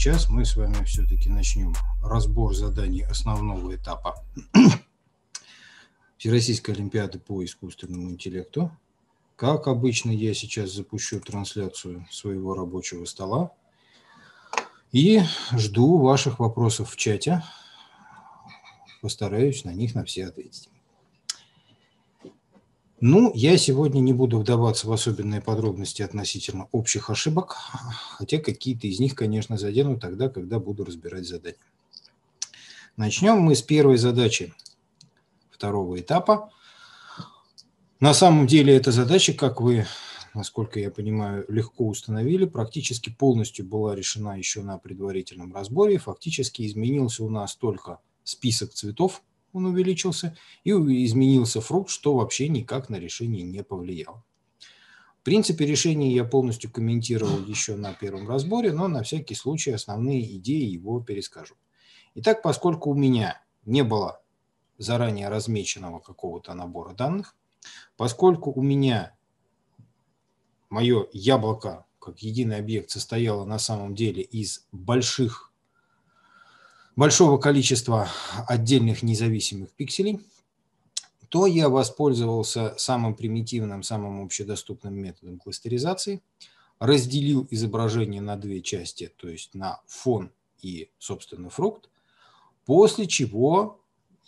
сейчас мы с вами все-таки начнем разбор заданий основного этапа Всероссийской Олимпиады по искусственному интеллекту. Как обычно, я сейчас запущу трансляцию своего рабочего стола и жду ваших вопросов в чате. Постараюсь на них на все ответить. Ну, я сегодня не буду вдаваться в особенные подробности относительно общих ошибок, хотя какие-то из них, конечно, задену тогда, когда буду разбирать задание. Начнем мы с первой задачи второго этапа. На самом деле эта задача, как вы, насколько я понимаю, легко установили, практически полностью была решена еще на предварительном разборе. Фактически изменился у нас только список цветов, он увеличился, и изменился фрукт, что вообще никак на решение не повлияло. В принципе, решение я полностью комментировал еще на первом разборе, но на всякий случай основные идеи его перескажу. Итак, поскольку у меня не было заранее размеченного какого-то набора данных, поскольку у меня мое яблоко как единый объект состояло на самом деле из больших большого количества отдельных независимых пикселей, то я воспользовался самым примитивным, самым общедоступным методом кластеризации, разделил изображение на две части, то есть на фон и, собственно, фрукт, после чего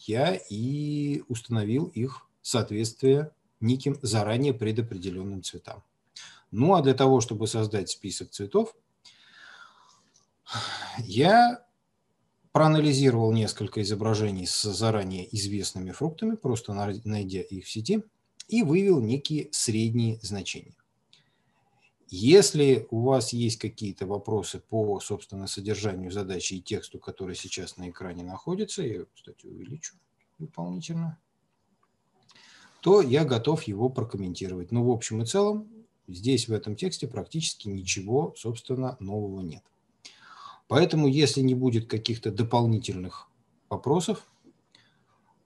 я и установил их соответствие неким заранее предопределенным цветам. Ну а для того, чтобы создать список цветов, я проанализировал несколько изображений с заранее известными фруктами, просто найдя их в сети, и вывел некие средние значения. Если у вас есть какие-то вопросы по, собственно, содержанию задачи и тексту, который сейчас на экране находится, я кстати, увеличу дополнительно, то я готов его прокомментировать. Но ну, в общем и целом здесь в этом тексте практически ничего, собственно, нового нет. Поэтому, если не будет каких-то дополнительных вопросов,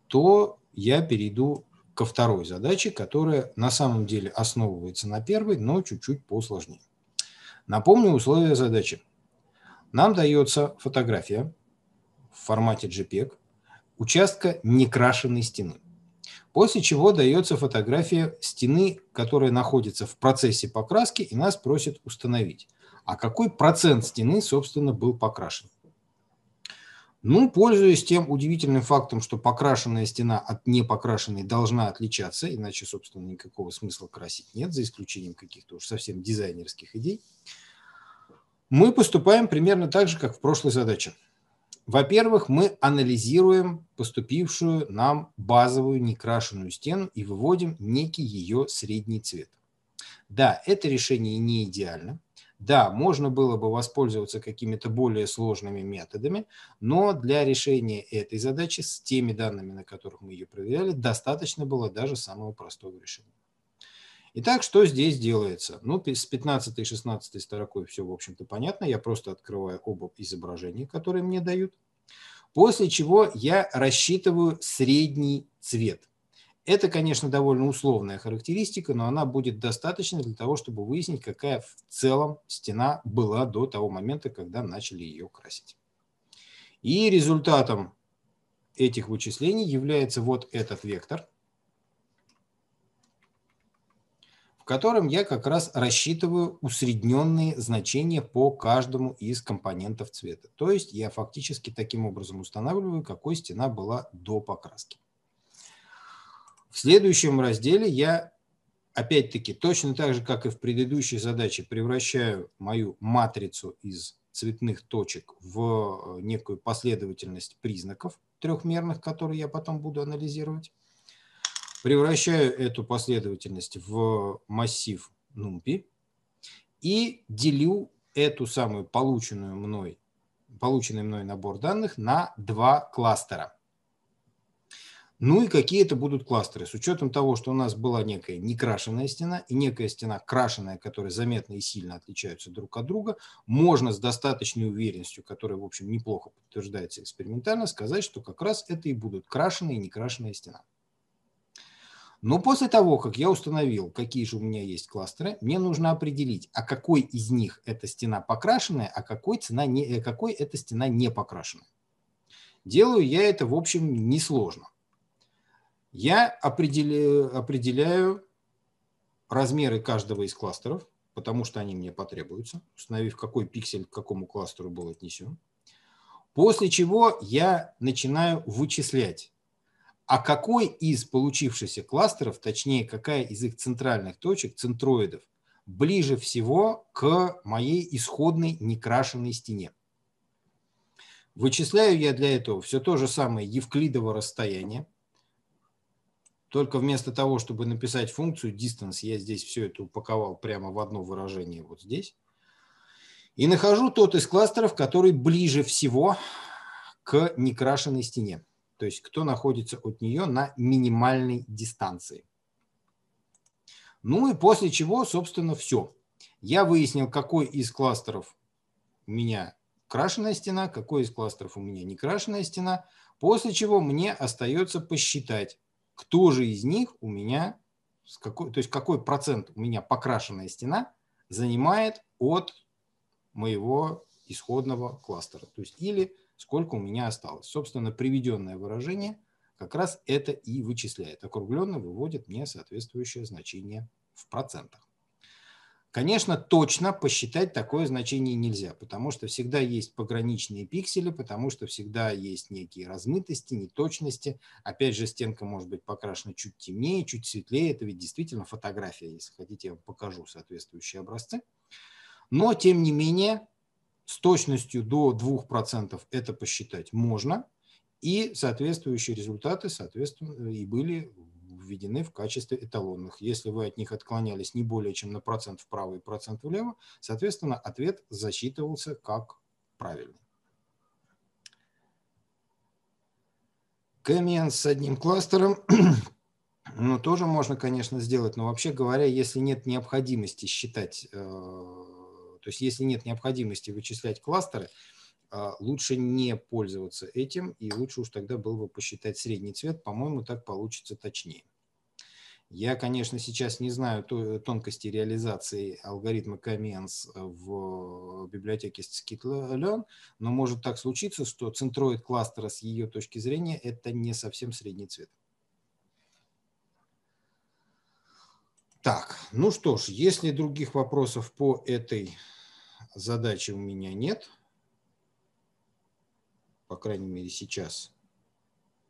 то я перейду ко второй задаче, которая на самом деле основывается на первой, но чуть-чуть посложнее. Напомню условия задачи. Нам дается фотография в формате JPEG участка некрашенной стены. После чего дается фотография стены, которая находится в процессе покраски, и нас просят установить. А какой процент стены, собственно, был покрашен? Ну, пользуясь тем удивительным фактом, что покрашенная стена от непокрашенной должна отличаться, иначе, собственно, никакого смысла красить нет, за исключением каких-то уж совсем дизайнерских идей, мы поступаем примерно так же, как в прошлой задаче. Во-первых, мы анализируем поступившую нам базовую некрашенную стену и выводим некий ее средний цвет. Да, это решение не идеально. Да, можно было бы воспользоваться какими-то более сложными методами, но для решения этой задачи с теми данными, на которых мы ее проверяли, достаточно было даже самого простого решения. Итак, что здесь делается? Ну, с 15 и 16 строкой все, в общем-то, понятно. Я просто открываю оба изображения, которые мне дают. После чего я рассчитываю средний цвет. Это, конечно, довольно условная характеристика, но она будет достаточна для того, чтобы выяснить, какая в целом стена была до того момента, когда начали ее красить. И результатом этих вычислений является вот этот вектор – котором я как раз рассчитываю усредненные значения по каждому из компонентов цвета. То есть я фактически таким образом устанавливаю, какой стена была до покраски. В следующем разделе я опять-таки точно так же, как и в предыдущей задаче, превращаю мою матрицу из цветных точек в э, некую последовательность признаков трехмерных, которые я потом буду анализировать превращаю эту последовательность в массив NumPy и делю эту самую полученную мной, полученный мной набор данных на два кластера. Ну и какие это будут кластеры. С учетом того, что у нас была некая некрашенная стена и некая стена крашенная, которые заметно и сильно отличаются друг от друга, можно с достаточной уверенностью, которая, в общем, неплохо подтверждается экспериментально, сказать, что как раз это и будут крашенная и некрашенная стена. Но после того, как я установил, какие же у меня есть кластеры, мне нужно определить, а какой из них эта стена покрашенная, а какой, цена не, э, какой эта стена не покрашенная. Делаю я это, в общем, несложно. Я определяю, определяю размеры каждого из кластеров, потому что они мне потребуются, установив, какой пиксель к какому кластеру был отнесен. После чего я начинаю вычислять а какой из получившихся кластеров, точнее, какая из их центральных точек, центроидов, ближе всего к моей исходной некрашенной стене. Вычисляю я для этого все то же самое евклидово расстояние. Только вместо того, чтобы написать функцию distance, я здесь все это упаковал прямо в одно выражение вот здесь. И нахожу тот из кластеров, который ближе всего к некрашенной стене то есть кто находится от нее на минимальной дистанции. Ну и после чего, собственно, все. Я выяснил, какой из кластеров у меня крашенная стена, какой из кластеров у меня не крашенная стена, после чего мне остается посчитать, кто же из них у меня, какой, то есть какой процент у меня покрашенная стена занимает от моего исходного кластера. То есть или сколько у меня осталось. Собственно, приведенное выражение как раз это и вычисляет. Округленно выводит мне соответствующее значение в процентах. Конечно, точно посчитать такое значение нельзя, потому что всегда есть пограничные пиксели, потому что всегда есть некие размытости, неточности. Опять же, стенка может быть покрашена чуть темнее, чуть светлее. Это ведь действительно фотография. Если хотите, я вам покажу соответствующие образцы. Но, тем не менее, с точностью до 2% это посчитать можно, и соответствующие результаты, соответственно, и были введены в качестве эталонных. Если вы от них отклонялись не более чем на процент вправо и процент влево, соответственно, ответ засчитывался как правильный. Коммен с одним кластером ну, тоже можно, конечно, сделать, но вообще говоря, если нет необходимости считать э, то есть если нет необходимости вычислять кластеры, а, лучше не пользоваться этим, и лучше уж тогда было бы посчитать средний цвет. По-моему, так получится точнее. Я, конечно, сейчас не знаю тонкости реализации алгоритма Каменс э, в э, библиотеке Scikit-Learn, но может так случиться, что центроид кластера с ее точки зрения – это не совсем средний цвет. Так, ну что ж, если других вопросов по этой задачи у меня нет. По крайней мере, сейчас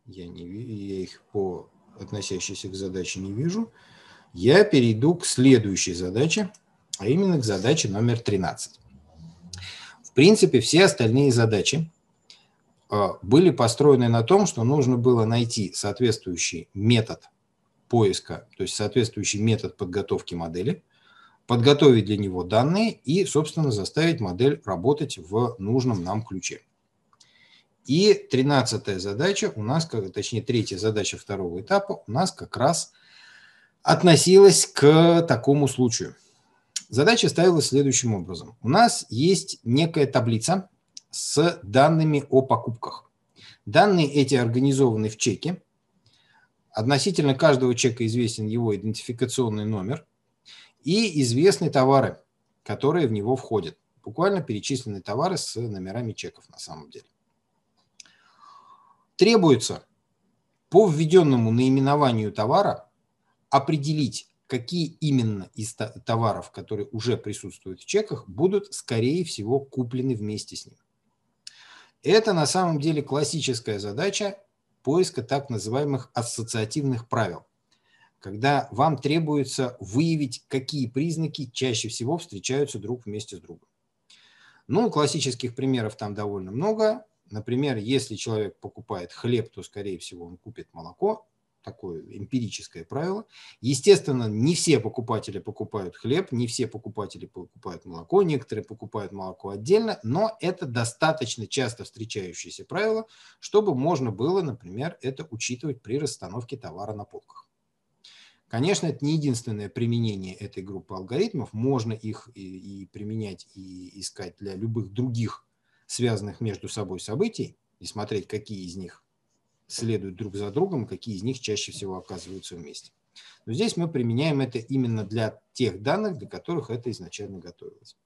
я, не, я их по относящейся к задаче не вижу. Я перейду к следующей задаче, а именно к задаче номер 13. В принципе, все остальные задачи а, были построены на том, что нужно было найти соответствующий метод поиска, то есть соответствующий метод подготовки модели – подготовить для него данные и, собственно, заставить модель работать в нужном нам ключе. И тринадцатая задача у нас, точнее, третья задача второго этапа у нас как раз относилась к такому случаю. Задача ставилась следующим образом. У нас есть некая таблица с данными о покупках. Данные эти организованы в чеке. Относительно каждого чека известен его идентификационный номер – и известные товары, которые в него входят. Буквально перечисленные товары с номерами чеков на самом деле. Требуется по введенному наименованию товара определить, какие именно из товаров, которые уже присутствуют в чеках, будут, скорее всего, куплены вместе с ним. Это на самом деле классическая задача поиска так называемых ассоциативных правил когда вам требуется выявить, какие признаки чаще всего встречаются друг вместе с другом. Ну, классических примеров там довольно много. Например, если человек покупает хлеб, то, скорее всего, он купит молоко. Такое эмпирическое правило. Естественно, не все покупатели покупают хлеб, не все покупатели покупают молоко, некоторые покупают молоко отдельно, но это достаточно часто встречающееся правило, чтобы можно было, например, это учитывать при расстановке товара на полках. Конечно, это не единственное применение этой группы алгоритмов. Можно их и, и применять, и искать для любых других связанных между собой событий и смотреть, какие из них следуют друг за другом, какие из них чаще всего оказываются вместе. Но здесь мы применяем это именно для тех данных, для которых это изначально готовилось.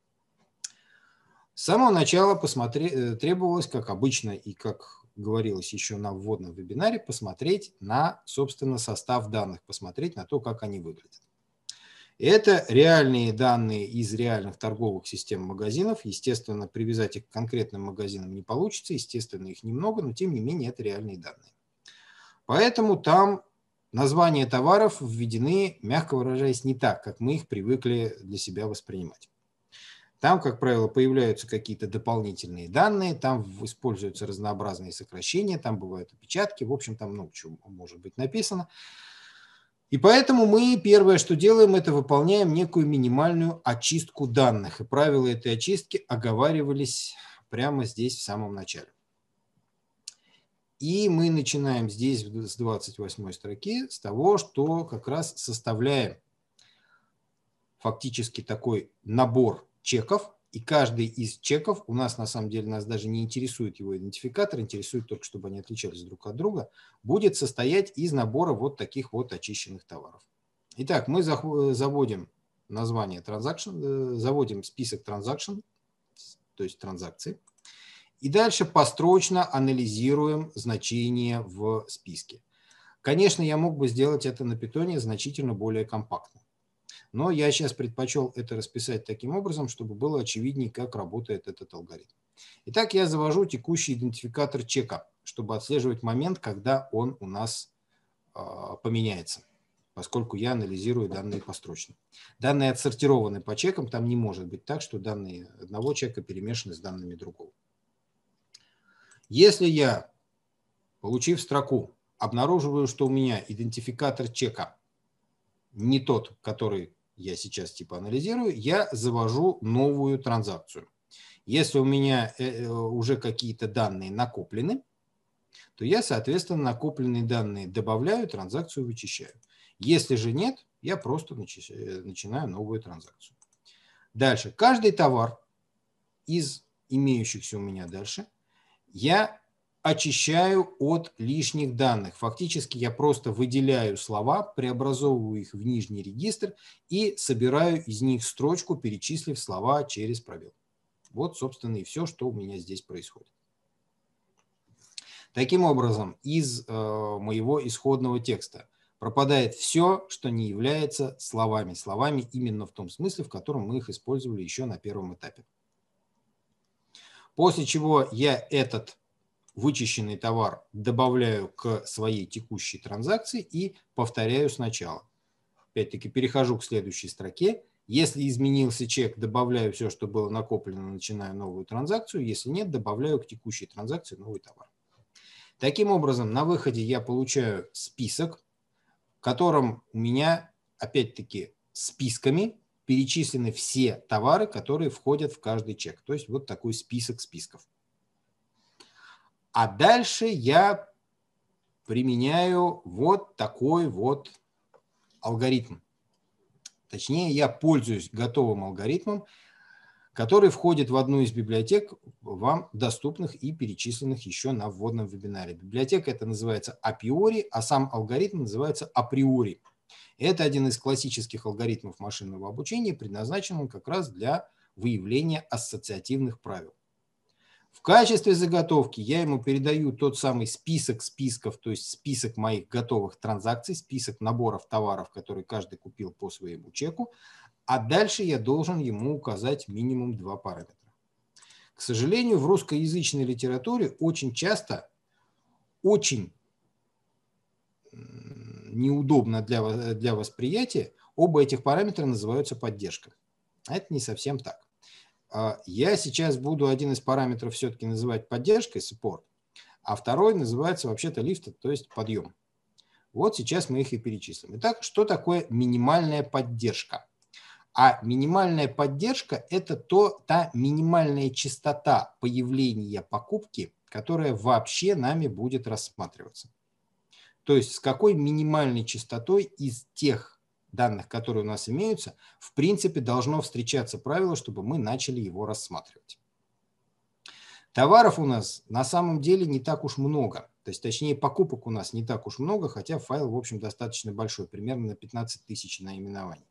С самого начала посмотри, э, требовалось, как обычно и как говорилось еще на вводном вебинаре, посмотреть на, собственно, состав данных, посмотреть на то, как они выглядят. Это реальные данные из реальных торговых систем магазинов. Естественно, привязать их к конкретным магазинам не получится, естественно, их немного, но тем не менее это реальные данные. Поэтому там названия товаров введены, мягко выражаясь, не так, как мы их привыкли для себя воспринимать. Там, как правило, появляются какие-то дополнительные данные, там используются разнообразные сокращения, там бывают опечатки, в общем, там много чего может быть написано. И поэтому мы первое, что делаем, это выполняем некую минимальную очистку данных. И правила этой очистки оговаривались прямо здесь в самом начале. И мы начинаем здесь с 28 строки с того, что как раз составляем фактически такой набор чеков, и каждый из чеков у нас на самом деле нас даже не интересует его идентификатор, интересует только, чтобы они отличались друг от друга, будет состоять из набора вот таких вот очищенных товаров. Итак, мы э, заводим название транзакшн, э, заводим список транзакшн, то есть транзакции и дальше построчно анализируем значения в списке. Конечно, я мог бы сделать это на питоне значительно более компактно. Но я сейчас предпочел это расписать таким образом, чтобы было очевиднее, как работает этот алгоритм. Итак, я завожу текущий идентификатор чека, чтобы отслеживать момент, когда он у нас а, поменяется поскольку я анализирую данные построчно. Данные отсортированы по чекам, там не может быть так, что данные одного чека перемешаны с данными другого. Если я, получив строку, обнаруживаю, что у меня идентификатор чека не тот, который я сейчас типа анализирую, я завожу новую транзакцию. Если у меня э, э, уже какие-то данные накоплены, то я, соответственно, накопленные данные добавляю, транзакцию вычищаю. Если же нет, я просто э, начинаю новую транзакцию. Дальше. Каждый товар из имеющихся у меня дальше я очищаю от лишних данных. Фактически я просто выделяю слова, преобразовываю их в нижний регистр и собираю из них строчку, перечислив слова через пробел. Вот, собственно, и все, что у меня здесь происходит. Таким образом, из э, моего исходного текста пропадает все, что не является словами. Словами именно в том смысле, в котором мы их использовали еще на первом этапе. После чего я этот вычищенный товар добавляю к своей текущей транзакции и повторяю сначала. Опять-таки перехожу к следующей строке. Если изменился чек, добавляю все, что было накоплено, начинаю новую транзакцию. Если нет, добавляю к текущей транзакции новый товар. Таким образом, на выходе я получаю список, в котором у меня, опять-таки, списками перечислены все товары, которые входят в каждый чек. То есть вот такой список списков. А дальше я применяю вот такой вот алгоритм. Точнее, я пользуюсь готовым алгоритмом, который входит в одну из библиотек, вам доступных и перечисленных еще на вводном вебинаре. Библиотека это называется апиори, а сам алгоритм называется априори. Это один из классических алгоритмов машинного обучения, предназначен как раз для выявления ассоциативных правил. В качестве заготовки я ему передаю тот самый список списков, то есть список моих готовых транзакций, список наборов товаров, которые каждый купил по своему чеку, а дальше я должен ему указать минимум два параметра. К сожалению, в русскоязычной литературе очень часто, очень неудобно для, для восприятия, оба этих параметра называются поддержка. А это не совсем так. А я сейчас буду один из параметров все-таки называть поддержкой, support, а второй называется вообще-то лифт, то есть подъем. Вот сейчас мы их и перечислим. Итак, что такое минимальная поддержка? А минимальная поддержка – это то, та минимальная частота появления покупки, которая вообще нами будет рассматриваться. То есть с какой минимальной частотой из тех данных, которые у нас имеются, в принципе, должно встречаться правило, чтобы мы начали его рассматривать. Товаров у нас на самом деле не так уж много. То есть, точнее, покупок у нас не так уж много, хотя файл, в общем, достаточно большой, примерно на 15 тысяч наименований.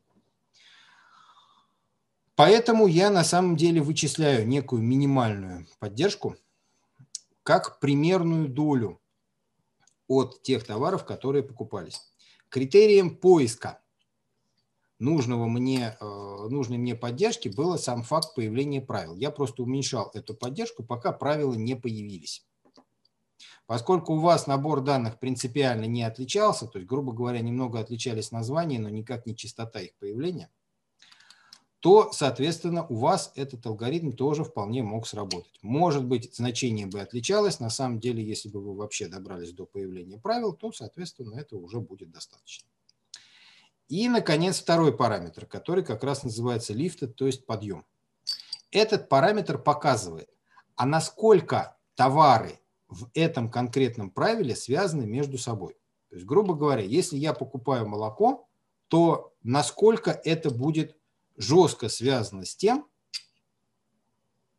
Поэтому я на самом деле вычисляю некую минимальную поддержку как примерную долю от тех товаров, которые покупались. Критерием поиска нужного мне, э, нужной мне поддержки было сам факт появления правил. Я просто уменьшал эту поддержку, пока правила не появились. Поскольку у вас набор данных принципиально не отличался, то есть, грубо говоря, немного отличались названия, но никак не частота их появления, то, соответственно, у вас этот алгоритм тоже вполне мог сработать. Может быть, значение бы отличалось. На самом деле, если бы вы вообще добрались до появления правил, то, соответственно, это уже будет достаточно. И, наконец, второй параметр, который как раз называется лифт, то есть подъем. Этот параметр показывает, а насколько товары в этом конкретном правиле связаны между собой. То есть, грубо говоря, если я покупаю молоко, то насколько это будет жестко связано с тем,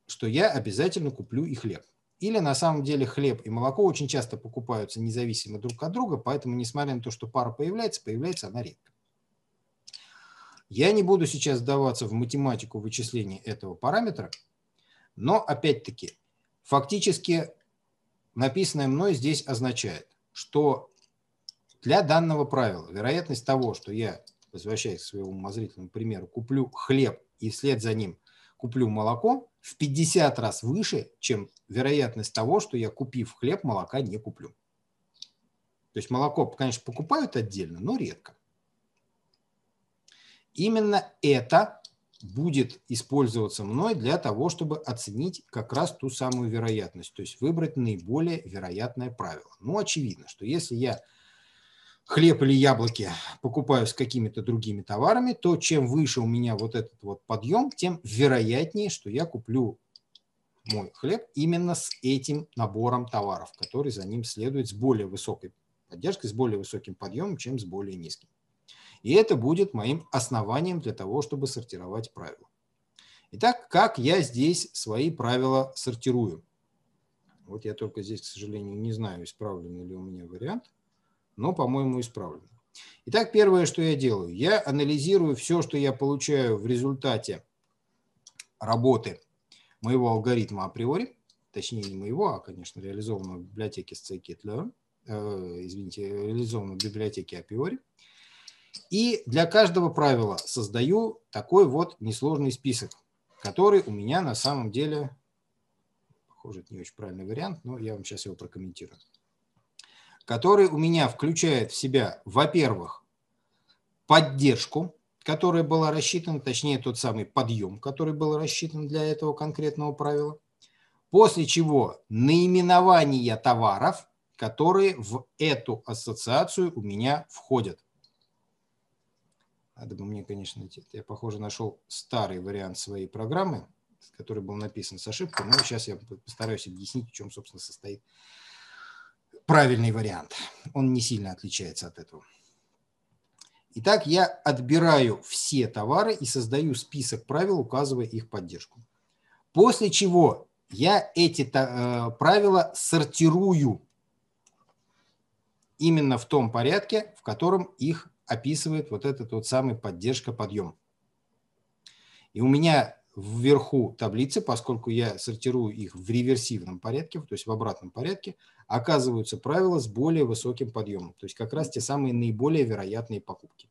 что я обязательно куплю и хлеб. Или на самом деле хлеб и молоко очень часто покупаются независимо друг от друга, поэтому, несмотря на то, что пара появляется, появляется она редко. Я не буду сейчас вдаваться в математику вычисления этого параметра, но опять-таки фактически написанное мной здесь означает, что для данного правила вероятность того, что я, возвращаясь к своему мозрительному примеру, куплю хлеб и вслед за ним куплю молоко, в 50 раз выше, чем вероятность того, что я, купив хлеб, молока не куплю. То есть молоко, конечно, покупают отдельно, но редко. Именно это будет использоваться мной для того, чтобы оценить как раз ту самую вероятность, то есть выбрать наиболее вероятное правило. Ну, очевидно, что если я хлеб или яблоки покупаю с какими-то другими товарами, то чем выше у меня вот этот вот подъем, тем вероятнее, что я куплю мой хлеб именно с этим набором товаров, который за ним следует с более высокой поддержкой, с более высоким подъемом, чем с более низким. И это будет моим основанием для того, чтобы сортировать правила. Итак, как я здесь свои правила сортирую? Вот я только здесь, к сожалению, не знаю, исправлен ли у меня вариант, но, по-моему, исправлен. Итак, первое, что я делаю, я анализирую все, что я получаю в результате работы моего алгоритма априори, точнее не моего, а, конечно, реализованного в библиотеке scikit-learn, э, извините, реализованного в библиотеке априори. И для каждого правила создаю такой вот несложный список, который у меня на самом деле, похоже, это не очень правильный вариант, но я вам сейчас его прокомментирую, который у меня включает в себя, во-первых, поддержку, которая была рассчитана, точнее тот самый подъем, который был рассчитан для этого конкретного правила, после чего наименование товаров, которые в эту ассоциацию у меня входят – а, Надо ну, бы мне, конечно, найти. Я, похоже, нашел старый вариант своей программы, который был написан с ошибкой, но сейчас я постараюсь объяснить, в чем, собственно, состоит правильный вариант. Он не сильно отличается от этого. Итак, я отбираю все товары и создаю список правил, указывая их поддержку. После чего я эти э, правила сортирую именно в том порядке, в котором их описывает вот этот вот самый поддержка-подъем. И у меня вверху таблицы, поскольку я сортирую их в реверсивном порядке, то есть в обратном порядке, оказываются правила с более высоким подъемом, то есть как раз те самые наиболее вероятные покупки.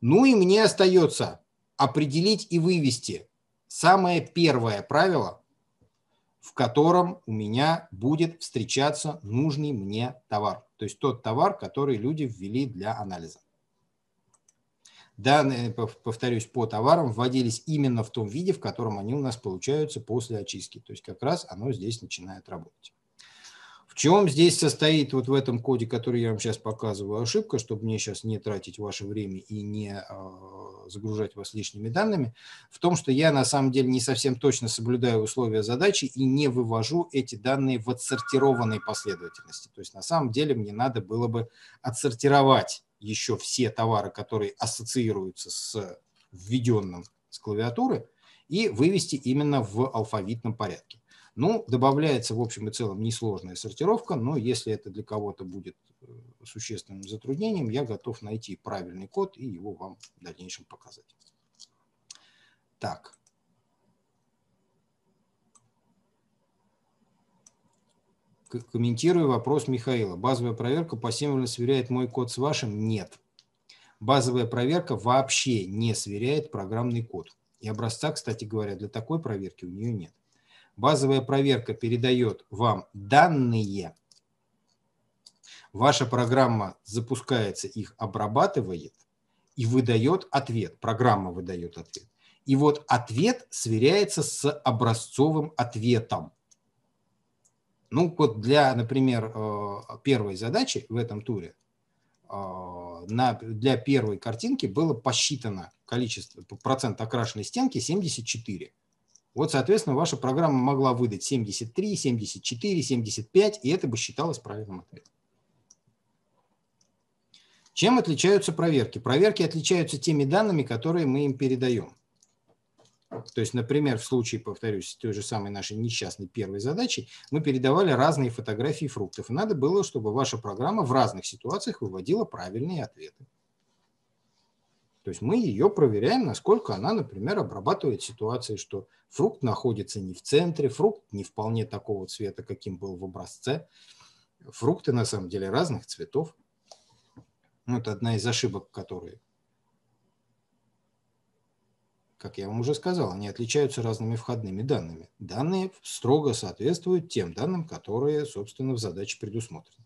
Ну и мне остается определить и вывести самое первое правило, в котором у меня будет встречаться нужный мне товар, то есть тот товар, который люди ввели для анализа. Данные, э, повторюсь, по товарам вводились именно в том виде, в котором они у нас получаются после очистки. То есть как раз оно здесь начинает работать. В чем здесь состоит вот в этом коде, который я вам сейчас показываю, ошибка, чтобы мне сейчас не тратить ваше время и не э, загружать вас лишними данными, в том, что я на самом деле не совсем точно соблюдаю условия задачи и не вывожу эти данные в отсортированной последовательности. То есть на самом деле мне надо было бы отсортировать еще все товары, которые ассоциируются с введенным с клавиатуры, и вывести именно в алфавитном порядке. Ну, добавляется в общем и целом несложная сортировка, но если это для кого-то будет э, существенным затруднением, я готов найти правильный код и его вам в дальнейшем показать. Так, Комментирую вопрос Михаила. Базовая проверка посимволно сверяет мой код с вашим? Нет. Базовая проверка вообще не сверяет программный код. И образца, кстати говоря, для такой проверки у нее нет. Базовая проверка передает вам данные. Ваша программа запускается, их обрабатывает и выдает ответ. Программа выдает ответ. И вот ответ сверяется с образцовым ответом. Ну, вот для, например, э, первой задачи в этом туре, э, на, для первой картинки было посчитано количество, процент окрашенной стенки 74. Вот, соответственно, ваша программа могла выдать 73, 74, 75, и это бы считалось правильным ответом. Чем отличаются проверки? Проверки отличаются теми данными, которые мы им передаем. То есть, например, в случае, повторюсь, той же самой нашей несчастной первой задачи, мы передавали разные фотографии фруктов. И надо было, чтобы ваша программа в разных ситуациях выводила правильные ответы. То есть мы ее проверяем, насколько она, например, обрабатывает ситуации, что фрукт находится не в центре, фрукт не вполне такого цвета, каким был в образце. Фрукты, на самом деле, разных цветов. Ну, это одна из ошибок, которые как я вам уже сказал, они отличаются разными входными данными. Данные строго соответствуют тем данным, которые, собственно, в задаче предусмотрены.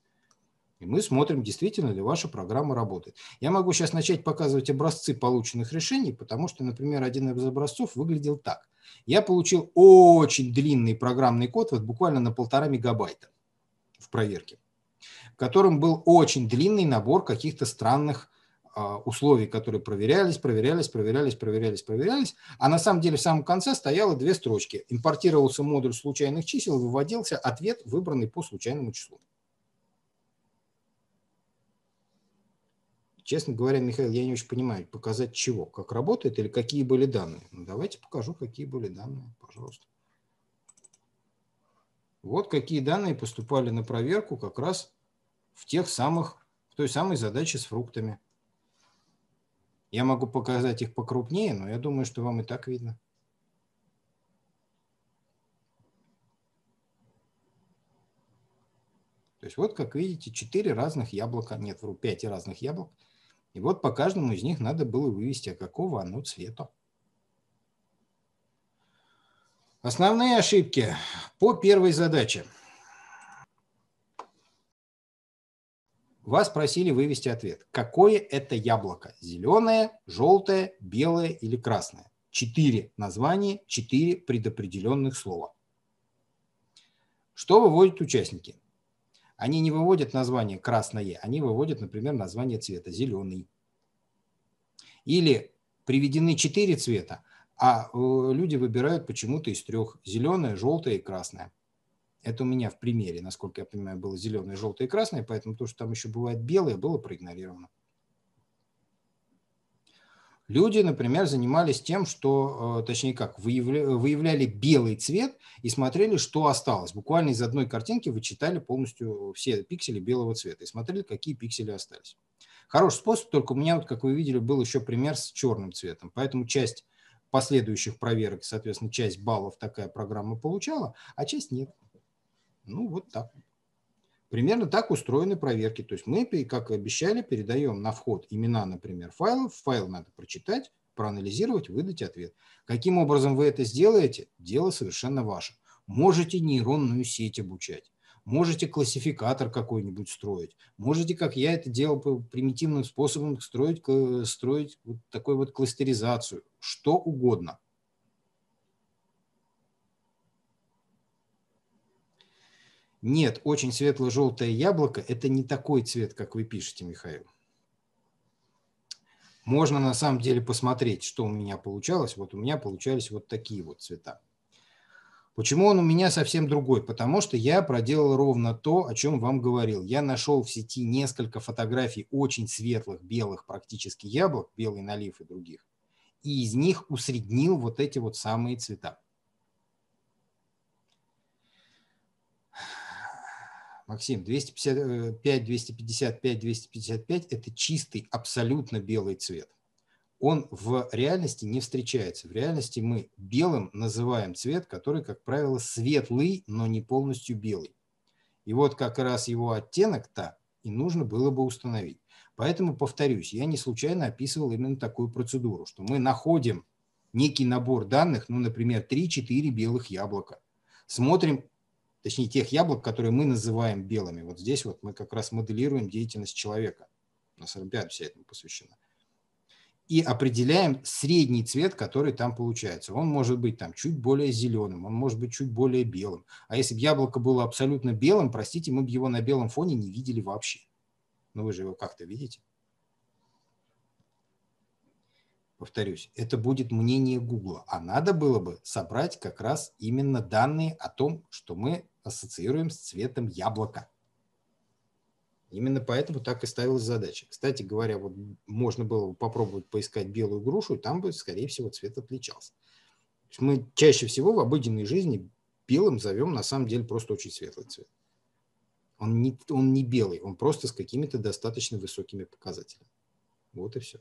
И мы смотрим, действительно ли ваша программа работает. Я могу сейчас начать показывать образцы полученных решений, потому что, например, один из образцов выглядел так. Я получил очень длинный программный код, вот буквально на полтора мегабайта в проверке, в котором был очень длинный набор каких-то странных а, условий, которые проверялись, проверялись, проверялись, проверялись, проверялись. А на самом деле в самом конце стояло две строчки. Импортировался модуль случайных чисел, выводился ответ, выбранный по случайному числу. Честно говоря, Михаил, я не очень понимаю, показать чего, как работает или какие были данные. Ну, давайте покажу, какие были данные, пожалуйста. Вот какие данные поступали на проверку как раз в тех самых, в той самой задаче с фруктами. Я могу показать их покрупнее, но я думаю, что вам и так видно. То есть вот, как видите, 4 разных яблока, нет, вру, 5 разных яблок. И вот по каждому из них надо было вывести, а какого оно цвета. Основные ошибки по первой задаче – Вас просили вывести ответ. Какое это яблоко? Зеленое, желтое, белое или красное? Четыре названия, четыре предопределенных слова. Что выводят участники? Они не выводят название красное, они выводят, например, название цвета зеленый. Или приведены четыре цвета, а э, люди выбирают почему-то из трех – зеленое, желтое и красное – это у меня в примере, насколько я понимаю, было зеленое, желтое и красное, поэтому то, что там еще бывает белое, было проигнорировано. Люди, например, занимались тем, что, э, точнее как, выявля, выявляли белый цвет и смотрели, что осталось. Буквально из одной картинки вычитали полностью все пиксели белого цвета и смотрели, какие пиксели остались. Хороший способ, только у меня, вот, как вы видели, был еще пример с черным цветом. Поэтому часть последующих проверок, соответственно, часть баллов такая программа получала, а часть нет. Ну, вот так. Примерно так устроены проверки. То есть мы, как и обещали, передаем на вход имена, например, файлов. Файл надо прочитать, проанализировать, выдать ответ. Каким образом вы это сделаете, дело совершенно ваше. Можете нейронную сеть обучать, можете классификатор какой-нибудь строить, можете, как я это делал примитивным способом, строить, строить вот такую вот кластеризацию, что угодно – Нет, очень светло-желтое яблоко – это не такой цвет, как вы пишете, Михаил. Можно на самом деле посмотреть, что у меня получалось. Вот у меня получались вот такие вот цвета. Почему он у меня совсем другой? Потому что я проделал ровно то, о чем вам говорил. Я нашел в сети несколько фотографий очень светлых, белых практически яблок, белый налив и других. И из них усреднил вот эти вот самые цвета. Максим, 255, 255, 255 – это чистый, абсолютно белый цвет. Он в реальности не встречается. В реальности мы белым называем цвет, который, как правило, светлый, но не полностью белый. И вот как раз его оттенок-то и нужно было бы установить. Поэтому, повторюсь, я не случайно описывал именно такую процедуру, что мы находим некий набор данных, ну, например, 3-4 белых яблока, смотрим точнее тех яблок, которые мы называем белыми. Вот здесь вот мы как раз моделируем деятельность человека. У нас Олимпиада вся этому посвящена. И определяем средний цвет, который там получается. Он может быть там чуть более зеленым, он может быть чуть более белым. А если бы яблоко было абсолютно белым, простите, мы бы его на белом фоне не видели вообще. Но ну, вы же его как-то видите. повторюсь, это будет мнение Гугла, а надо было бы собрать как раз именно данные о том, что мы ассоциируем с цветом яблока. Именно поэтому так и ставилась задача. Кстати говоря, вот можно было бы попробовать поискать белую грушу, и там бы, скорее всего, цвет отличался. Мы чаще всего в обыденной жизни белым зовем на самом деле просто очень светлый цвет. Он не, он не белый, он просто с какими-то достаточно высокими показателями. Вот и все.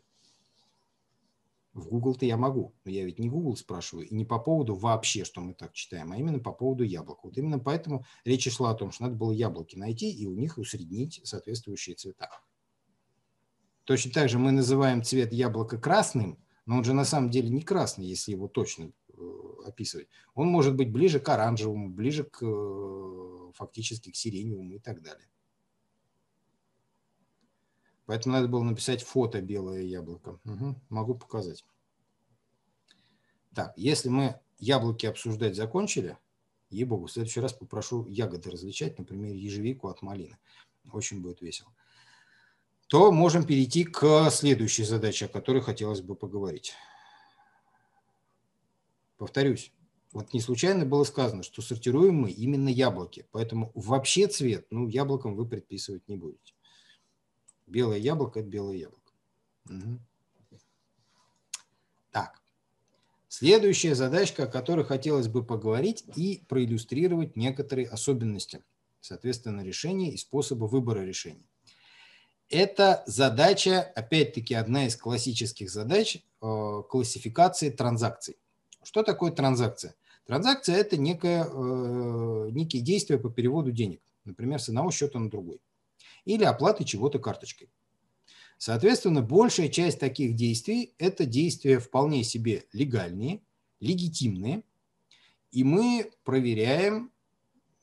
В Google-то я могу, но я ведь не Google спрашиваю, и не по поводу вообще, что мы так читаем, а именно по поводу яблок. Вот именно поэтому речь шла о том, что надо было яблоки найти и у них усреднить соответствующие цвета. Точно так же мы называем цвет яблока красным, но он же на самом деле не красный, если его точно э, описывать. Он может быть ближе к оранжевому, ближе к э, фактически к сиреневому и так далее. Поэтому надо было написать фото белое яблоко. Угу, могу показать. Так, если мы яблоки обсуждать закончили, ей-богу, в следующий раз попрошу ягоды различать, например, ежевику от малины. Очень будет весело. То можем перейти к следующей задаче, о которой хотелось бы поговорить. Повторюсь, вот не случайно было сказано, что сортируем мы именно яблоки, поэтому вообще цвет, ну, яблоком вы предписывать не будете. Белое яблоко – это белое яблоко. Угу. Так. Следующая задачка, о которой хотелось бы поговорить и проиллюстрировать некоторые особенности, соответственно, решения и способы выбора решений. Это задача, опять-таки, одна из классических задач э, классификации транзакций. Что такое транзакция? Транзакция – это некое, э, некие действия по переводу денег, например, с одного счета на другой или оплаты чего-то карточкой. Соответственно, большая часть таких действий – это действия вполне себе легальные, легитимные, и мы проверяем,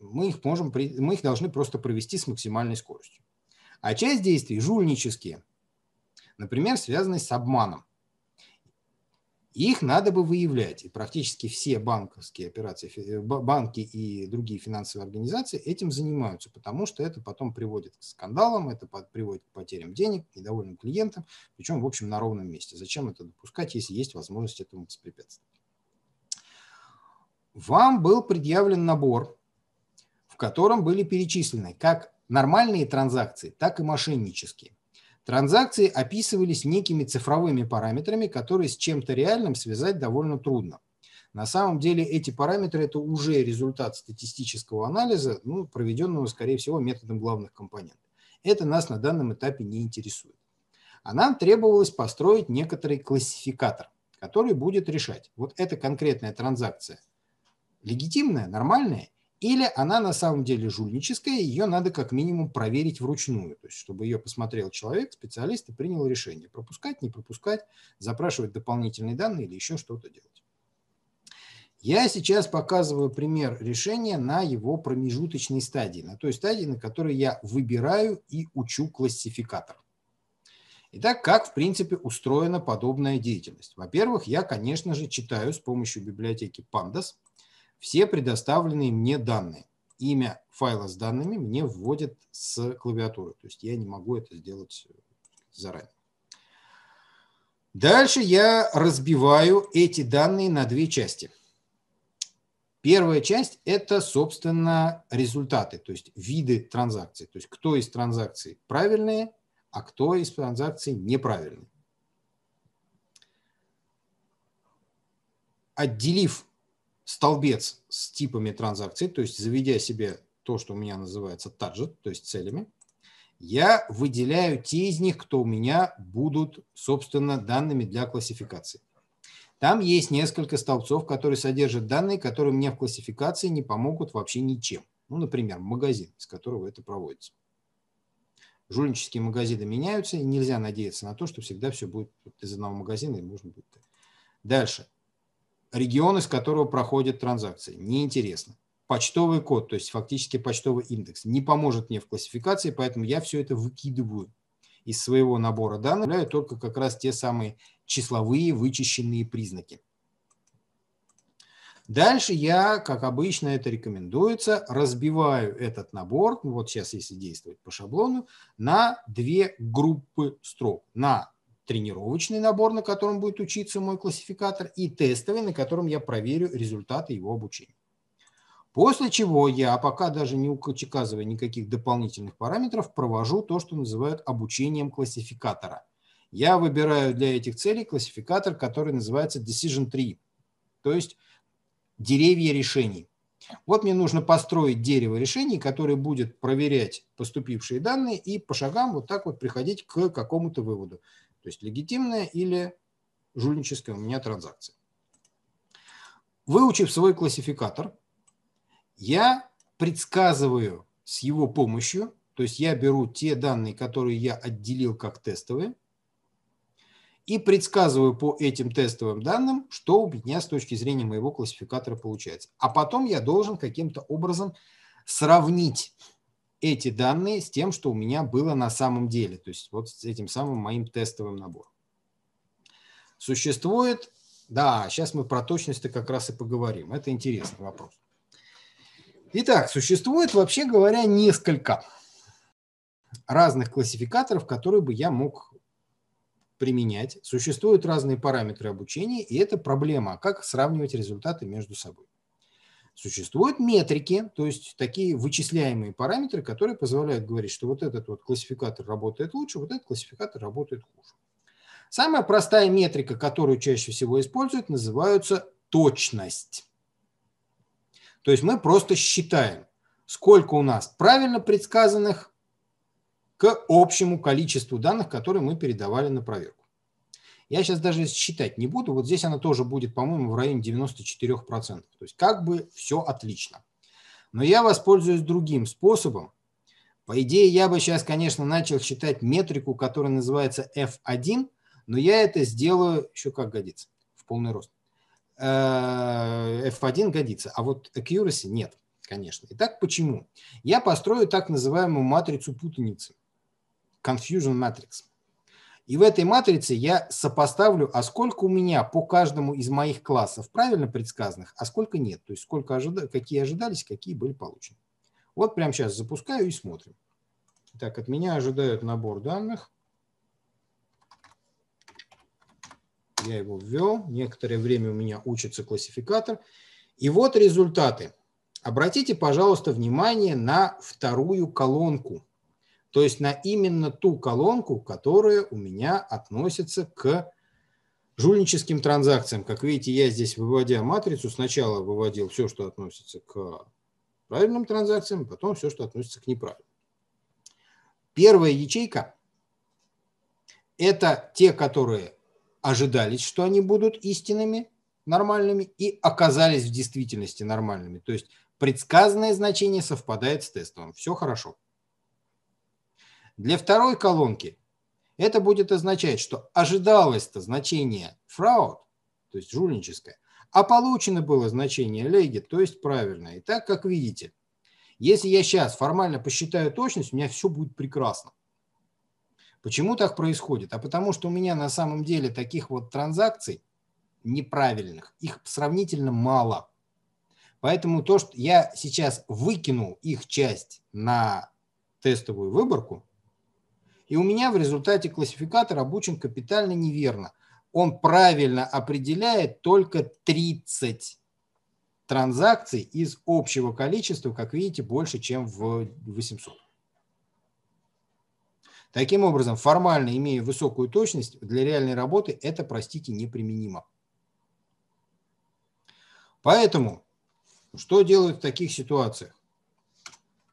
мы их, можем, мы их должны просто провести с максимальной скоростью. А часть действий жульнические, например, связанные с обманом. Их надо бы выявлять. И практически все банковские операции, э, банки и другие финансовые организации этим занимаются, потому что это потом приводит к скандалам, это приводит к потерям денег, к недовольным клиентам, причем, в общем, на ровном месте. Зачем это допускать, если есть возможность этому воспрепятствовать? Вам был предъявлен набор, в котором были перечислены как нормальные транзакции, так и мошеннические. Транзакции описывались некими цифровыми параметрами, которые с чем-то реальным связать довольно трудно. На самом деле эти параметры – это уже результат статистического анализа, ну, проведенного, скорее всего, методом главных компонентов. Это нас на данном этапе не интересует. А нам требовалось построить некоторый классификатор, который будет решать, вот эта конкретная транзакция легитимная, нормальная или она на самом деле жульническая, ее надо как минимум проверить вручную, то есть чтобы ее посмотрел человек, специалист и принял решение, пропускать, не пропускать, запрашивать дополнительные данные или еще что-то делать. Я сейчас показываю пример решения на его промежуточной стадии, на той стадии, на которой я выбираю и учу классификатор. Итак, как в принципе устроена подобная деятельность? Во-первых, я, конечно же, читаю с помощью библиотеки Pandas все предоставленные мне данные. Имя файла с данными мне вводят с клавиатуры. То есть я не могу это сделать э, заранее. Дальше я разбиваю эти данные на две части. Первая часть – это, собственно, результаты, то есть виды транзакций. То есть кто из транзакций правильные, а кто из транзакций неправильные. Отделив столбец с типами транзакций, то есть заведя себе то, что у меня называется таргет, то есть целями, я выделяю те из них, кто у меня будут, собственно, данными для классификации. Там есть несколько столбцов, которые содержат данные, которые мне в классификации не помогут вообще ничем. Ну, например, магазин, с которого это проводится. Жульнические магазины меняются, и нельзя надеяться на то, что всегда все будет из одного магазина, и можно будет... Дальше регион, из которого проходят транзакции. Неинтересно. Почтовый код, то есть фактически почтовый индекс, не поможет мне в классификации, поэтому я все это выкидываю из своего набора данных, являю только как раз те самые числовые вычищенные признаки. Дальше я, как обычно это рекомендуется, разбиваю этот набор, вот сейчас если действовать по шаблону, на две группы строк. На тренировочный набор, на котором будет учиться мой классификатор, и тестовый, на котором я проверю результаты его обучения. После чего я, пока даже не указывая никаких дополнительных параметров, провожу то, что называют обучением классификатора. Я выбираю для этих целей классификатор, который называется Decision Tree, то есть деревья решений. Вот мне нужно построить дерево решений, которое будет проверять поступившие данные и по шагам вот так вот приходить к какому-то выводу. То есть легитимная или жульническая у меня транзакция. Выучив свой классификатор, я предсказываю с его помощью, то есть я беру те данные, которые я отделил как тестовые, и предсказываю по этим тестовым данным, что у меня с точки зрения моего классификатора получается. А потом я должен каким-то образом сравнить эти данные с тем, что у меня было на самом деле, то есть вот с этим самым моим тестовым набором. Существует, да, сейчас мы про точность-то как раз и поговорим, это интересный вопрос. Итак, существует, вообще говоря, несколько разных классификаторов, которые бы я мог применять. Существуют разные параметры обучения, и это проблема, а как сравнивать результаты между собой. Существуют метрики, то есть такие вычисляемые параметры, которые позволяют говорить, что вот этот вот классификатор работает лучше, вот этот классификатор работает хуже. Самая простая метрика, которую чаще всего используют, называется точность. То есть мы просто считаем, сколько у нас правильно предсказанных к общему количеству данных, которые мы передавали на проверку. Я сейчас даже считать не буду. Вот здесь она тоже будет, по-моему, в районе 94%. То есть как бы все отлично. Но я воспользуюсь другим способом. По идее, я бы сейчас, конечно, начал считать метрику, которая называется F1, но я это сделаю еще как годится, в полный рост. Э, F1 годится, а вот accuracy нет, конечно. Итак, почему? Я построю так называемую матрицу путаницы, confusion matrix. И в этой матрице я сопоставлю, а сколько у меня по каждому из моих классов правильно предсказанных, а сколько нет. То есть сколько ожида... какие ожидались, какие были получены. Вот прямо сейчас запускаю и смотрим. Так, от меня ожидают набор данных. Я его ввел. Некоторое время у меня учится классификатор. И вот результаты. Обратите, пожалуйста, внимание на вторую колонку то есть на именно ту колонку, которая у меня относится к жульническим транзакциям. Как видите, я здесь, выводя матрицу, сначала выводил все, что относится к правильным транзакциям, потом все, что относится к неправильным. Первая ячейка – это те, которые ожидались, что они будут истинными, нормальными, и оказались в действительности нормальными. То есть предсказанное значение совпадает с тестовым. Все хорошо. Для второй колонки это будет означать, что ожидалось-то значение fraud, то есть жульническое, а получено было значение леги, то есть правильное. И так, как видите, если я сейчас формально посчитаю точность, у меня все будет прекрасно. Почему так происходит? А потому что у меня на самом деле таких вот транзакций неправильных, их сравнительно мало. Поэтому то, что я сейчас выкинул их часть на тестовую выборку, и у меня в результате классификатор обучен капитально неверно. Он правильно определяет только 30 транзакций из общего количества, как видите, больше, чем в 800. Таким образом, формально имея высокую точность, для реальной работы это, простите, неприменимо. Поэтому, что делают в таких ситуациях?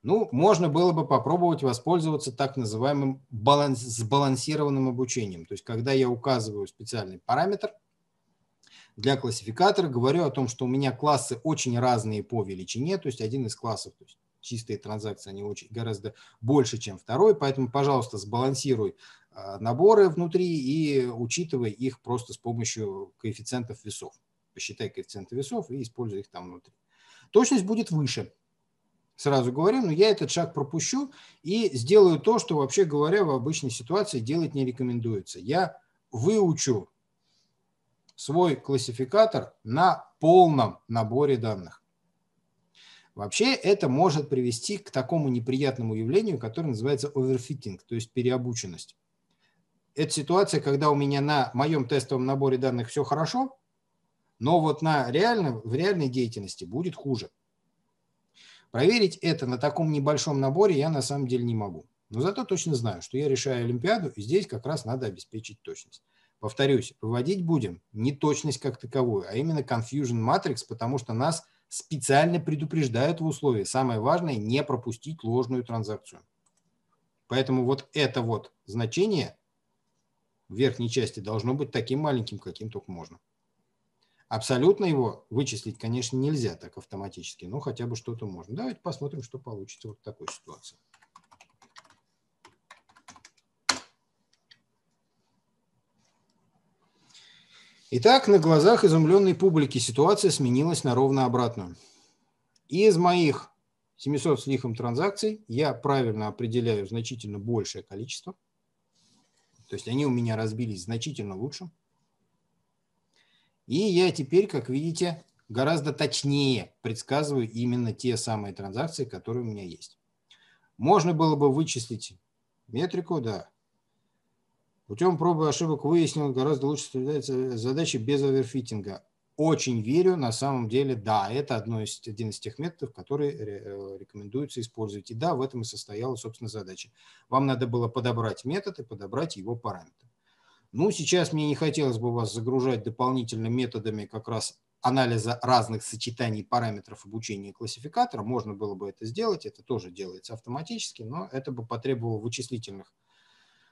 Ну, можно было бы попробовать воспользоваться так называемым баланс, сбалансированным обучением. То есть, когда я указываю специальный параметр для классификатора, говорю о том, что у меня классы очень разные по величине, то есть один из классов, то есть чистые транзакции, они очень, гораздо больше, чем второй, поэтому, пожалуйста, сбалансируй а, наборы внутри и учитывай их просто с помощью коэффициентов весов. Посчитай коэффициенты весов и используй их там внутри. Точность будет выше, сразу говорю, но я этот шаг пропущу и сделаю то, что вообще говоря в обычной ситуации делать не рекомендуется. Я выучу свой классификатор на полном наборе данных. Вообще это может привести к такому неприятному явлению, которое называется оверфитинг, то есть переобученность. Это ситуация, когда у меня на моем тестовом наборе данных все хорошо, но вот на реально, в реальной деятельности будет хуже. Проверить это на таком небольшом наборе я на самом деле не могу. Но зато точно знаю, что я решаю Олимпиаду, и здесь как раз надо обеспечить точность. Повторюсь, выводить будем не точность как таковую, а именно confusion matrix, потому что нас специально предупреждают в условии. Самое важное – не пропустить ложную транзакцию. Поэтому вот это вот значение в верхней части должно быть таким маленьким, каким только можно. Абсолютно его вычислить, конечно, нельзя так автоматически, но хотя бы что-то можно. Давайте посмотрим, что получится вот в такой ситуации. Итак, на глазах изумленной публики ситуация сменилась на ровно обратную. Из моих 700 с лихом транзакций я правильно определяю значительно большее количество. То есть они у меня разбились значительно лучше – и я теперь, как видите, гораздо точнее предсказываю именно те самые транзакции, которые у меня есть. Можно было бы вычислить метрику, да. Путем пробы и ошибок выяснил, гораздо лучше соблюдается задача без оверфитинга. Очень верю, на самом деле, да, это одно из, один из тех методов, которые э, рекомендуется использовать. И да, в этом и состояла, собственно, задача. Вам надо было подобрать метод и подобрать его параметры. Ну, сейчас мне не хотелось бы вас загружать дополнительно методами как раз анализа разных сочетаний параметров обучения классификатора. Можно было бы это сделать, это тоже делается автоматически, но это бы потребовало вычислительных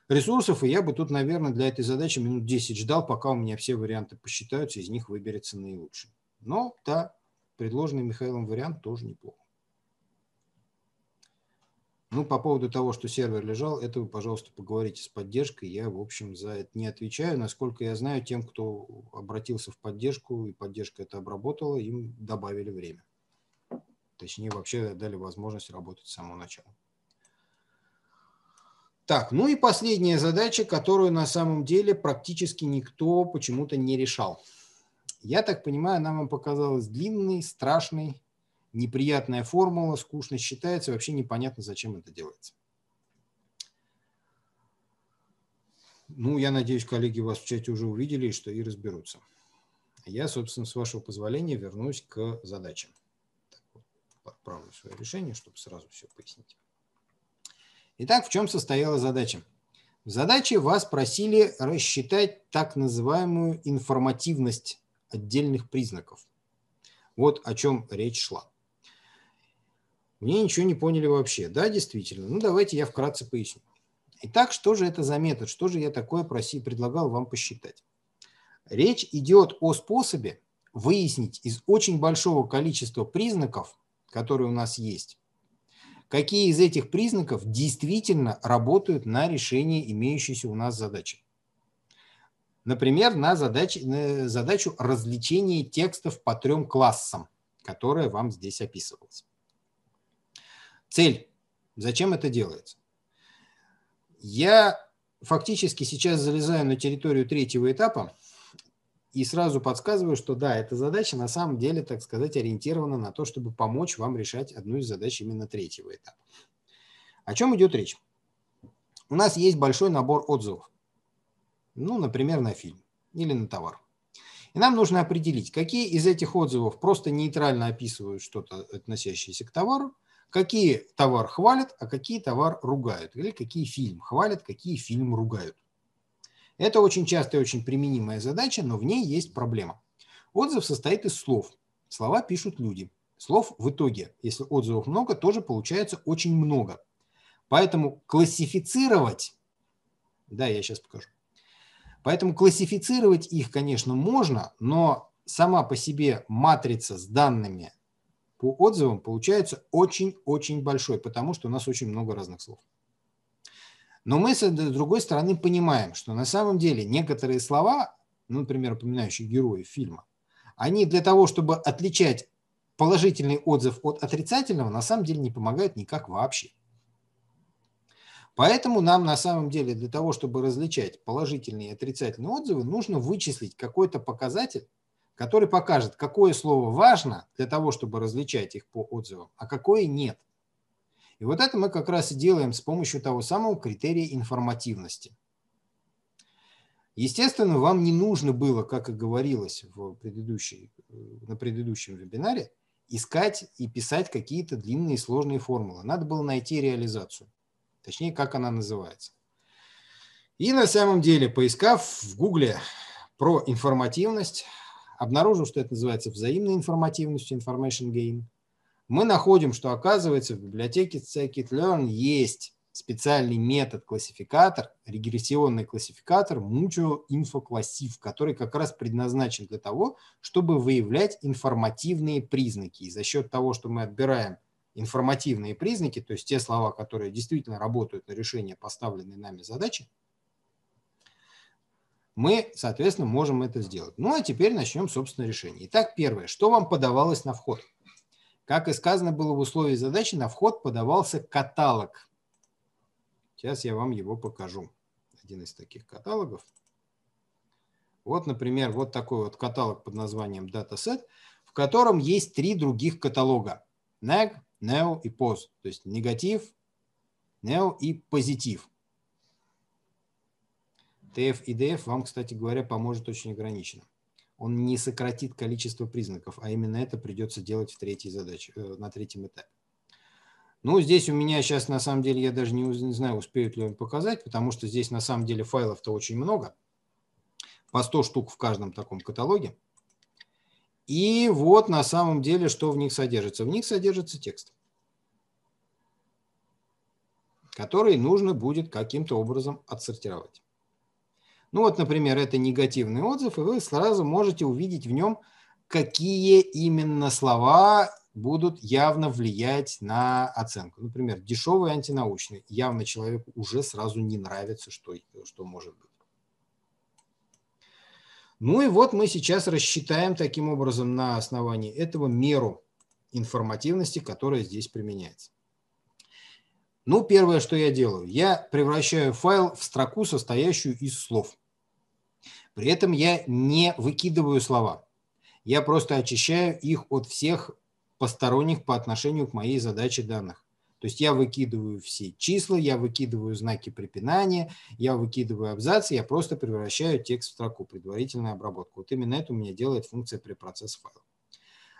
ресурсов, и я бы тут, наверное, для этой задачи минут 10 ждал, пока у меня все варианты посчитаются, из них выберется наилучший. Но, да, предложенный Михаилом вариант тоже неплохо. Ну, по поводу того, что сервер лежал, это вы, пожалуйста, поговорите с поддержкой. Я, в общем, за это не отвечаю. Насколько я знаю, тем, кто обратился в поддержку, и поддержка это обработала, им добавили время. Точнее, вообще дали возможность работать с самого начала. Так, ну и последняя задача, которую на самом деле практически никто почему-то не решал. Я так понимаю, она вам показалась длинной, страшной, неприятная формула, скучно считается, вообще непонятно, зачем это делается. Ну, я надеюсь, коллеги вас в чате уже увидели, что и разберутся. Я, собственно, с вашего позволения вернусь к задачам. Так, вот, подправлю свое решение, чтобы сразу все пояснить. Итак, в чем состояла задача? В задаче вас просили рассчитать так называемую информативность отдельных признаков. Вот о чем речь шла. Мне ничего не поняли вообще. Да, действительно. Ну, давайте я вкратце поясню. Итак, что же это за метод? Что же я такое просил, предлагал вам посчитать? Речь идет о способе выяснить из очень большого количества признаков, которые у нас есть, какие из этих признаков действительно работают на решение имеющейся у нас задачи. Например, на, задач, на задачу развлечения текстов по трем классам, которая вам здесь описывалась цель, зачем это делается. Я фактически сейчас залезаю на территорию третьего этапа и сразу подсказываю, что да, эта задача на самом деле, так сказать, ориентирована на то, чтобы помочь вам решать одну из задач именно третьего этапа. О чем идет речь? У нас есть большой набор отзывов. Ну, например, на фильм или на товар. И нам нужно определить, какие из этих отзывов просто нейтрально описывают что-то, относящееся к товару, какие товар хвалят, а какие товар ругают, или какие фильм хвалят, какие фильм ругают. Это очень частая и очень применимая задача, но в ней есть проблема. Отзыв состоит из слов. Слова пишут люди. Слов в итоге, если отзывов много, тоже получается очень много. Поэтому классифицировать, да, я сейчас покажу. Поэтому классифицировать их, конечно, можно, но сама по себе матрица с данными по отзывам получается очень-очень большой, потому что у нас очень много разных слов. Но мы, с другой стороны, понимаем, что на самом деле некоторые слова, ну, например, упоминающие героев фильма, они для того, чтобы отличать положительный отзыв от отрицательного, на самом деле не помогают никак вообще. Поэтому нам на самом деле для того, чтобы различать положительные и отрицательные отзывы, нужно вычислить какой-то показатель, который покажет, какое слово важно для того, чтобы различать их по отзывам, а какое нет. И вот это мы как раз и делаем с помощью того самого критерия информативности. Естественно, вам не нужно было, как и говорилось в предыдущей, э, на предыдущем вебинаре, искать и писать какие-то длинные сложные формулы. Надо было найти реализацию, точнее, как она называется. И на самом деле, поискав в Гугле про информативность, обнаружим, что это называется взаимной информативностью, information gain, мы находим, что оказывается в библиотеке scikit-learn есть специальный метод классификатор, регрессионный классификатор Mutual Infoclassif, который как раз предназначен для того, чтобы выявлять информативные признаки. И за счет того, что мы отбираем информативные признаки, то есть те слова, которые действительно работают на решение поставленной нами задачи, мы, соответственно, можем это сделать. Ну а теперь начнем, собственно, решение. Итак, первое. Что вам подавалось на вход? Как и сказано было в условии задачи, на вход подавался каталог. Сейчас я вам его покажу. Один из таких каталогов. Вот, например, вот такой вот каталог под названием DataSet, в котором есть три других каталога. NEG, NEO и POS. То есть негатив, NEO и позитив. TF и e DF вам, кстати говоря, поможет очень ограниченно. Он не сократит количество признаков, а именно это придется делать в третьей задаче, э, на третьем этапе. Ну, здесь у меня сейчас, на самом деле, я даже не, знаю, успеют ли он показать, потому что здесь, на самом деле, файлов-то очень много. По 100 штук в каждом таком каталоге. И вот, на самом деле, что в них содержится. В них содержится текст, который нужно будет каким-то образом отсортировать. Ну вот, например, это негативный отзыв, и вы сразу можете увидеть в нем, какие именно слова будут явно влиять на оценку. Например, дешевый антинаучный. Явно человеку уже сразу не нравится, что, что может быть. Ну и вот мы сейчас рассчитаем таким образом на основании этого меру информативности, которая здесь применяется. Ну, первое, что я делаю, я превращаю файл в строку, состоящую из слов. При этом я не выкидываю слова. Я просто очищаю их от всех посторонних по отношению к моей задаче данных. То есть я выкидываю все числа, я выкидываю знаки препинания, я выкидываю абзацы, я просто превращаю текст в строку, предварительная обработка. Вот именно это у меня делает функция препроцесс файла.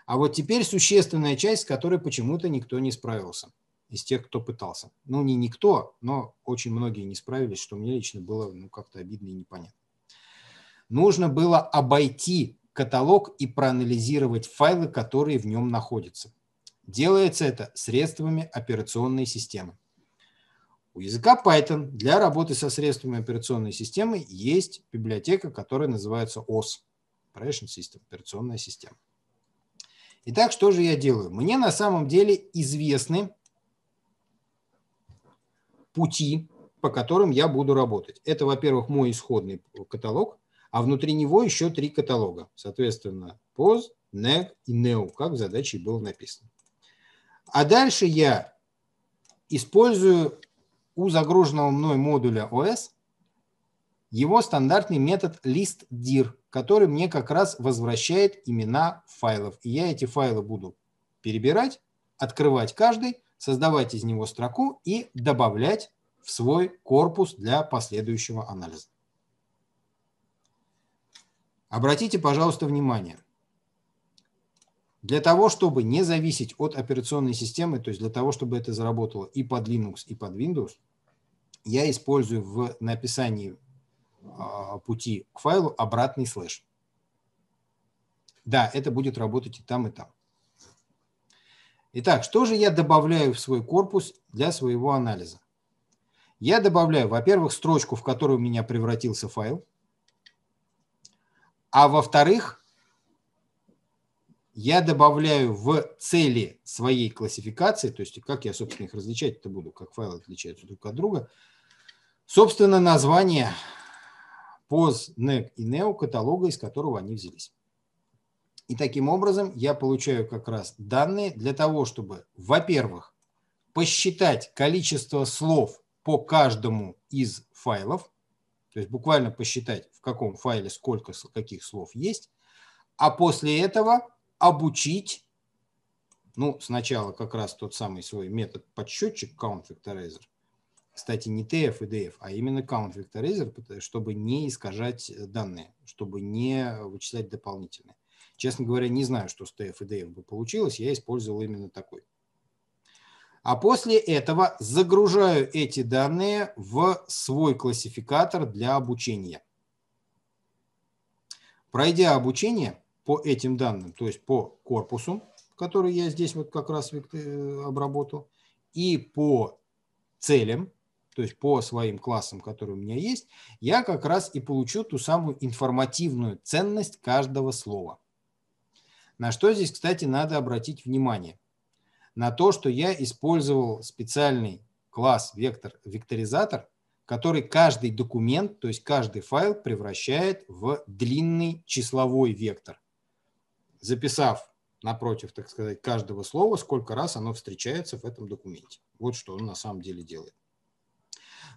А вот теперь существенная часть, с которой почему-то никто не справился из тех, кто пытался. Ну, не никто, но очень многие не справились, что мне лично было ну, как-то обидно и непонятно нужно было обойти каталог и проанализировать файлы, которые в нем находятся. Делается это средствами операционной системы. У языка Python для работы со средствами операционной системы есть библиотека, которая называется OS, Operation System, операционная система. Итак, что же я делаю? Мне на самом деле известны пути, по которым я буду работать. Это, во-первых, мой исходный каталог, а внутри него еще три каталога, соответственно, POS, NEG и NEO, как в задаче было написано. А дальше я использую у загруженного мной модуля OS его стандартный метод listdir, который мне как раз возвращает имена файлов. И я эти файлы буду перебирать, открывать каждый, создавать из него строку и добавлять в свой корпус для последующего анализа. Обратите, пожалуйста, внимание. Для того, чтобы не зависеть от операционной системы, то есть для того, чтобы это заработало и под Linux, и под Windows, я использую в написании а, пути к файлу обратный слэш. Да, это будет работать и там, и там. Итак, что же я добавляю в свой корпус для своего анализа? Я добавляю, во-первых, строчку, в которую у меня превратился файл. А во-вторых, я добавляю в цели своей классификации, то есть как я, собственно, их различать это буду, как файлы отличаются друг от друга, собственно, название POS, NEC и NEO каталога, из которого они взялись. И таким образом я получаю как раз данные для того, чтобы, во-первых, посчитать количество слов по каждому из файлов, то есть буквально посчитать, в каком файле сколько каких слов есть, а после этого обучить, ну, сначала как раз тот самый свой метод подсчетчик count factorizer, кстати, не TF и DF, а именно count factorizer, чтобы не искажать э, данные, чтобы не вычислять дополнительные. Честно говоря, не знаю, что с TF и DF бы получилось, я использовал именно такой а после этого загружаю эти данные в свой классификатор для обучения. Пройдя обучение по этим данным, то есть по корпусу, который я здесь вот как раз э, обработал, и по целям, то есть по своим классам, которые у меня есть, я как раз и получу ту самую информативную ценность каждого слова. На что здесь, кстати, надо обратить внимание на то, что я использовал специальный класс вектор векторизатор, который каждый документ, то есть каждый файл превращает в длинный числовой вектор, записав напротив, так сказать, каждого слова, сколько раз оно встречается в этом документе. Вот что он на самом деле делает.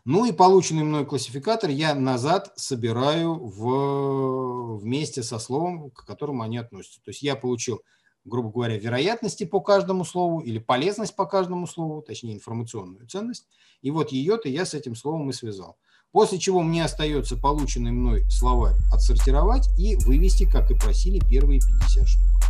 Ну и полученный мной классификатор я назад собираю в, вместе со словом, к которому они относятся. То есть я получил грубо говоря, вероятности по каждому слову или полезность по каждому слову, точнее информационную ценность. И вот ее-то я с этим словом и связал. После чего мне остается полученный мной словарь отсортировать и вывести, как и просили, первые 50 штук.